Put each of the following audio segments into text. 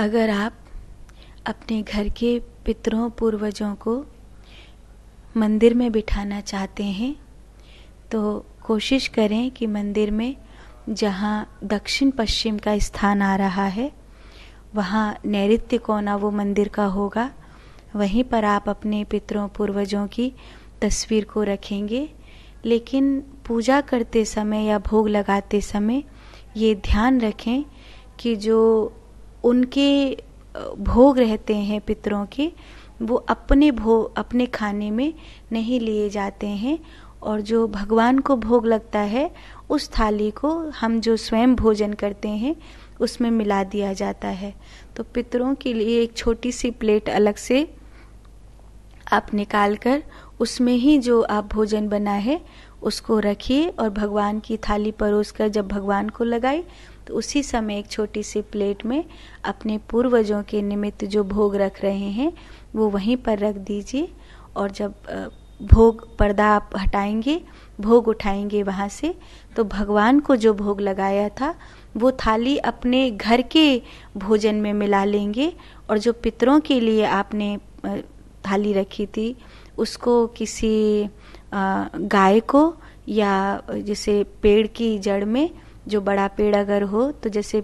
अगर आप अपने घर के पितरों पूर्वजों को मंदिर में बिठाना चाहते हैं तो कोशिश करें कि मंदिर में जहाँ दक्षिण पश्चिम का स्थान आ रहा है वहाँ नैत्य कोना वो मंदिर का होगा वहीं पर आप अपने पितरों पूर्वजों की तस्वीर को रखेंगे लेकिन पूजा करते समय या भोग लगाते समय ये ध्यान रखें कि जो उनके भोग रहते हैं पितरों के वो अपने भोग अपने खाने में नहीं लिए जाते हैं और जो भगवान को भोग लगता है उस थाली को हम जो स्वयं भोजन करते हैं उसमें मिला दिया जाता है तो पितरों के लिए एक छोटी सी प्लेट अलग से आप निकाल कर उसमें ही जो आप भोजन बना है उसको रखिए और भगवान की थाली परोस कर जब भगवान को लगाए तो उसी समय एक छोटी सी प्लेट में अपने पूर्वजों के निमित्त जो भोग रख रहे हैं वो वहीं पर रख दीजिए और जब भोग पर्दा आप हटाएंगे भोग उठाएंगे वहाँ से तो भगवान को जो भोग लगाया था वो थाली अपने घर के भोजन में मिला लेंगे और जो पितरों के लिए आपने थाली रखी थी उसको किसी गाय को या जैसे पेड़ की जड़ में जो बड़ा पेड़ अगर हो तो जैसे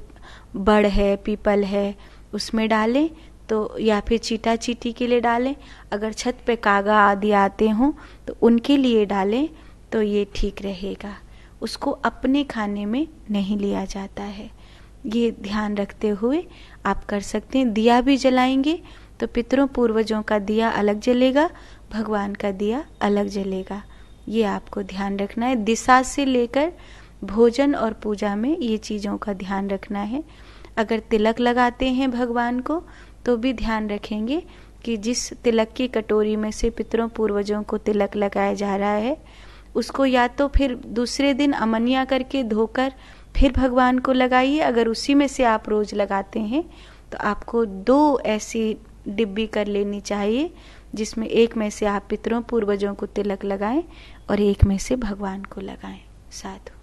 बड़ है पीपल है उसमें डालें तो या फिर चीटा चीटी के लिए डालें अगर छत पे कागा आदि आते हों तो उनके लिए डालें तो ये ठीक रहेगा उसको अपने खाने में नहीं लिया जाता है ये ध्यान रखते हुए आप कर सकते हैं दिया भी जलाएंगे तो पितरों पूर्वजों का दिया अलग जलेगा भगवान का दिया अलग जलेगा ये आपको ध्यान रखना है दिशा से लेकर भोजन और पूजा में ये चीज़ों का ध्यान रखना है अगर तिलक लगाते हैं भगवान को तो भी ध्यान रखेंगे कि जिस तिलक की कटोरी में से पितरों पूर्वजों को तिलक लगाया जा रहा है उसको या तो फिर दूसरे दिन अमनिया करके धोकर फिर भगवान को लगाइए अगर उसी में से आप रोज लगाते हैं तो आपको दो ऐसी डिब्बी कर लेनी चाहिए जिसमें एक में से आप पितरों पूर्वजों को तिलक लगाएं और एक में से भगवान को लगाएं साधु